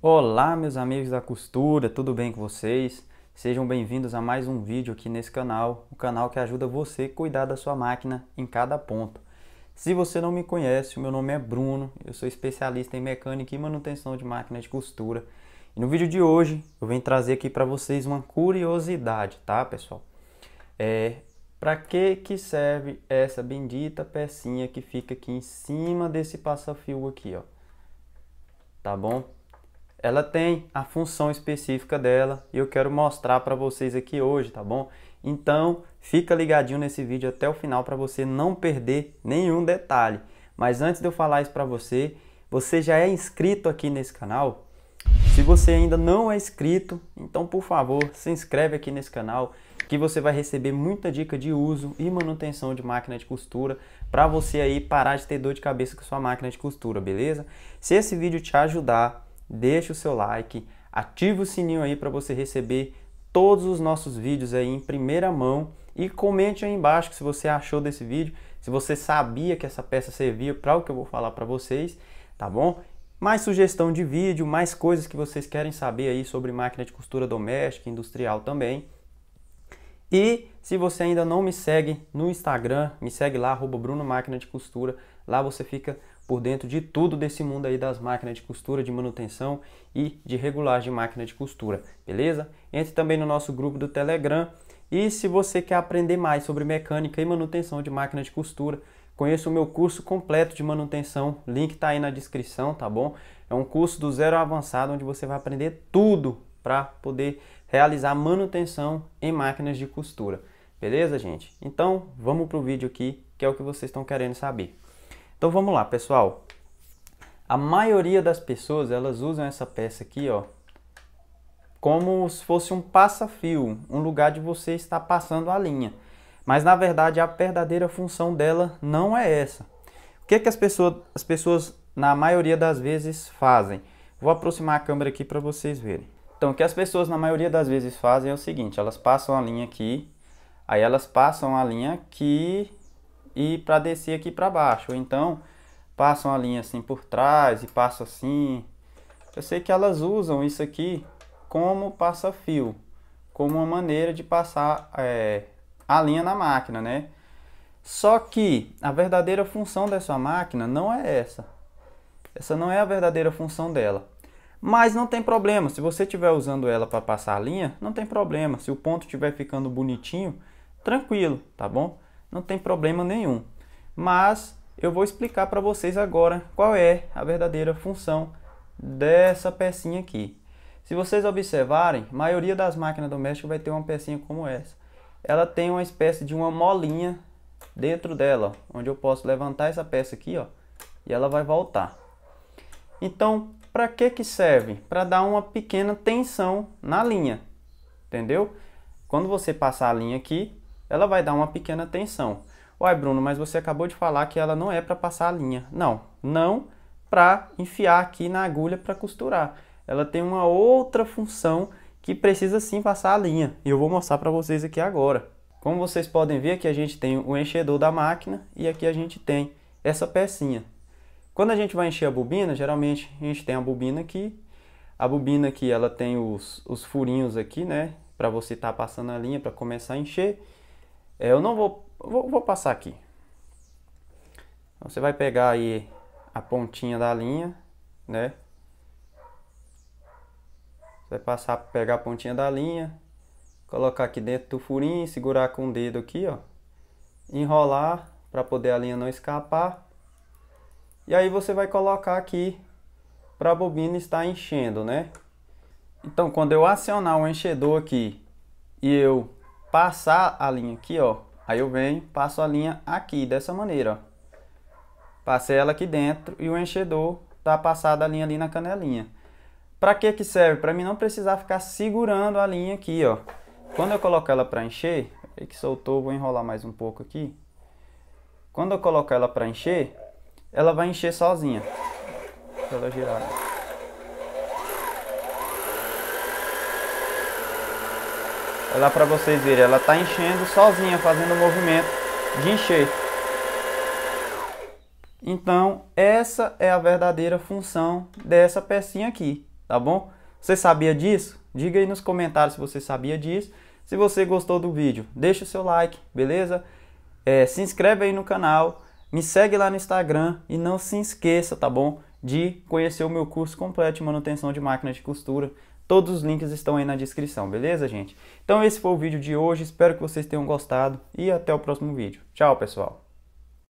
Olá, meus amigos da costura, tudo bem com vocês? Sejam bem-vindos a mais um vídeo aqui nesse canal, o canal que ajuda você a cuidar da sua máquina em cada ponto. Se você não me conhece, o meu nome é Bruno, eu sou especialista em mecânica e manutenção de máquinas de costura. E no vídeo de hoje, eu venho trazer aqui para vocês uma curiosidade, tá, pessoal? É, para que que serve essa bendita pecinha que fica aqui em cima desse passa-fio aqui, ó? Tá bom? ela tem a função específica dela e eu quero mostrar para vocês aqui hoje, tá bom? Então, fica ligadinho nesse vídeo até o final para você não perder nenhum detalhe. Mas antes de eu falar isso para você, você já é inscrito aqui nesse canal? Se você ainda não é inscrito, então por favor, se inscreve aqui nesse canal que você vai receber muita dica de uso e manutenção de máquina de costura para você aí parar de ter dor de cabeça com sua máquina de costura, beleza? Se esse vídeo te ajudar, deixe o seu like, ative o sininho aí para você receber todos os nossos vídeos aí em primeira mão e comente aí embaixo se você achou desse vídeo, se você sabia que essa peça servia para o que eu vou falar para vocês, tá bom? Mais sugestão de vídeo, mais coisas que vocês querem saber aí sobre máquina de costura doméstica, industrial também. E se você ainda não me segue no Instagram, me segue lá, arroba Bruno Máquina de Costura. Lá você fica por dentro de tudo desse mundo aí das máquinas de costura, de manutenção e de regular de máquina de costura, beleza? Entre também no nosso grupo do Telegram e se você quer aprender mais sobre mecânica e manutenção de máquina de costura, conheça o meu curso completo de manutenção, link tá aí na descrição, tá bom? É um curso do zero avançado onde você vai aprender tudo para poder realizar manutenção em máquinas de costura. Beleza, gente? Então, vamos para o vídeo aqui, que é o que vocês estão querendo saber. Então vamos lá, pessoal. A maioria das pessoas, elas usam essa peça aqui, ó, como se fosse um passa-fio, um lugar de você estar passando a linha. Mas na verdade a verdadeira função dela não é essa. O que, é que as, pessoas, as pessoas, na maioria das vezes, fazem? Vou aproximar a câmera aqui para vocês verem. Então, o que as pessoas na maioria das vezes fazem é o seguinte: elas passam a linha aqui, aí elas passam a linha aqui e para descer aqui para baixo. Ou então passam a linha assim por trás e passa assim. Eu sei que elas usam isso aqui como passa-fio, como uma maneira de passar é, a linha na máquina, né? Só que a verdadeira função dessa máquina não é essa. Essa não é a verdadeira função dela. Mas não tem problema, se você estiver usando ela para passar a linha, não tem problema. Se o ponto estiver ficando bonitinho, tranquilo, tá bom? não tem problema nenhum. Mas eu vou explicar para vocês agora qual é a verdadeira função dessa pecinha aqui. Se vocês observarem, a maioria das máquinas domésticas vai ter uma pecinha como essa. Ela tem uma espécie de uma molinha dentro dela, ó, onde eu posso levantar essa peça aqui, ó, e ela vai voltar. Então, para que que serve? Para dar uma pequena tensão na linha, entendeu? Quando você passar a linha aqui, ela vai dar uma pequena tensão. Uai, Bruno, mas você acabou de falar que ela não é para passar a linha. Não, não para enfiar aqui na agulha para costurar. Ela tem uma outra função que precisa sim passar a linha. E eu vou mostrar para vocês aqui agora. Como vocês podem ver, aqui a gente tem o enchedor da máquina e aqui a gente tem essa pecinha. Quando a gente vai encher a bobina, geralmente a gente tem a bobina aqui. A bobina aqui ela tem os, os furinhos aqui, né? Para você estar tá passando a linha para começar a encher. É, eu não vou, vou, vou passar aqui. Então, você vai pegar aí a pontinha da linha, né? Você vai passar, pegar a pontinha da linha, colocar aqui dentro do furinho, segurar com o dedo aqui, ó. Enrolar para poder a linha não escapar. E aí você vai colocar aqui para a bobina estar enchendo, né? Então, quando eu acionar o enchedor aqui e eu passar a linha aqui, ó. Aí eu venho, passo a linha aqui, dessa maneira, ó. Passei ela aqui dentro e o enchedor tá passado a linha ali na canelinha. Para que que serve? Para mim não precisar ficar segurando a linha aqui, ó. Quando eu colocar ela para encher, aí que soltou, vou enrolar mais um pouco aqui. Quando eu colocar ela para encher, ela vai encher sozinha. Ela girar. Olha é lá para vocês verem, ela está enchendo sozinha, fazendo o movimento de encher. Então, essa é a verdadeira função dessa pecinha aqui, tá bom? Você sabia disso? Diga aí nos comentários se você sabia disso. Se você gostou do vídeo, deixa o seu like, beleza? É, se inscreve aí no canal, me segue lá no Instagram e não se esqueça, tá bom? De conhecer o meu curso completo de manutenção de máquinas de costura. Todos os links estão aí na descrição, beleza, gente? Então esse foi o vídeo de hoje, espero que vocês tenham gostado e até o próximo vídeo. Tchau, pessoal!